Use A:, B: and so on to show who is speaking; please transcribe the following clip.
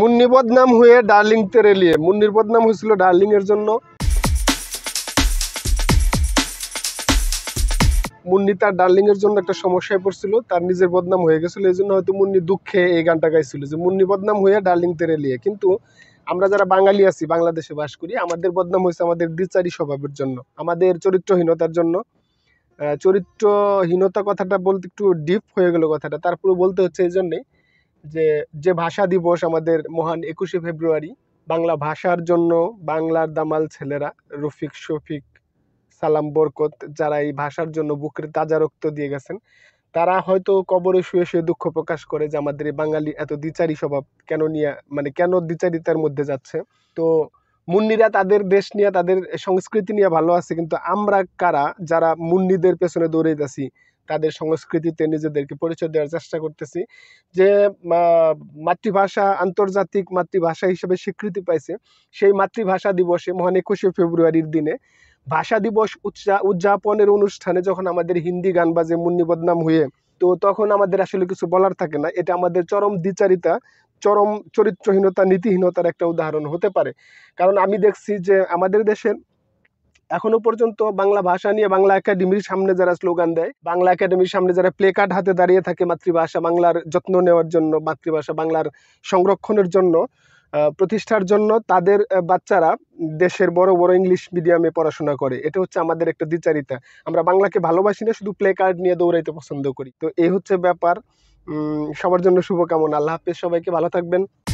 A: মুন্নি বদনাম হয়ে ডার্লিং তেরেলিয়ে মুন্নির বদনাম হয়েছিল ডার্লিংয়ের জন্য মুন্নি তার ডার্লিংয়ের জন্য একটা সমস্যায় পড়ছিল তার নিজের বদনাম হয়ে গেছিলো এই জন্য হয়তো মুন্নি দুঃখে এই গানটা গাইছিল যে মুন্নি বদনাম হয়ে ডার্লিং তেরেলিয়ে কিন্তু আমরা যারা বাঙালি আছি বাংলাদেশে বাস করি আমাদের বদনাম হয়েছে আমাদের দ্বিচারী স্বভাবের জন্য আমাদের চরিত্রহীনতার জন্য চরিত্রহীনতা কথাটা বলতে একটু ডিপ হয়ে গেল কথাটা তারপরে বলতে হচ্ছে এই জন্যেই যে যে ভাষা দিবস আমাদের মহান একুশে ফেব্রুয়ারি বাংলা ভাষার জন্য বাংলার দামাল ছেলেরা রফিক শফিক সালাম বরকত যারা এই ভাষার জন্য বুকের তাজা রক্ত দিয়ে গেছেন তারা হয়তো কবরে শুয়ে শুয়ে দুঃখ প্রকাশ করে যে আমাদের এই বাঙালি এত দ্বিচারী স্বভাব কেন নিয়ে মানে কেন দ্বিচারিতার মধ্যে যাচ্ছে তো মুন্নিরা তাদের দেশ নিয়ে তাদের সংস্কৃতি নিয়ে ভালো আছে কিন্তু আমরা কারা যারা মুন্নিদের পেছনে দৌড়ে যাচ্ছি তাদের সংস্কৃতিতে নিজেদেরকে পরিচয় দেওয়ার চেষ্টা করতেছি যে মাতৃভাষা আন্তর্জাতিক মাতৃভাষা হিসেবে স্বীকৃতি পাইছে সেই মাতৃভাষা দিবসে মহান একুশে ফেব্রুয়ারির দিনে ভাষা দিবস উদযাপনের অনুষ্ঠানে যখন আমাদের হিন্দি গান বাজে মুন্নি বদনাম হয়ে তো তখন আমাদের আসলে কিছু বলার থাকে না এটা আমাদের চরম দ্বিচারিতা চরম চরিত্রহীনতা নীতিহীনতার একটা উদাহরণ হতে পারে কারণ আমি দেখছি যে আমাদের দেশের এখনও পর্যন্ত বাংলা ভাষা নিয়ে বাংলা একাডেমির সামনে যারা স্লোগান দেয় বাংলা একাডেমির সামনে যারা প্লে কার্ড হাতে দাঁড়িয়ে থাকে মাতৃভাষা বাংলার যত্ন নেওয়ার জন্য মাতৃভাষা বাংলার সংরক্ষণের জন্য প্রতিষ্ঠার জন্য তাদের বাচ্চারা দেশের বড় বড় ইংলিশ মিডিয়ামে পড়াশোনা করে এটা হচ্ছে আমাদের একটা দ্বিচারিতা আমরা বাংলাকে ভালোবাসি না শুধু প্লে কার্ড নিয়ে দৌড়াইতে পছন্দ করি তো এই হচ্ছে ব্যাপার সবার জন্য শুভকামনা আল্লাহ হাফেজ সবাইকে ভালো থাকবেন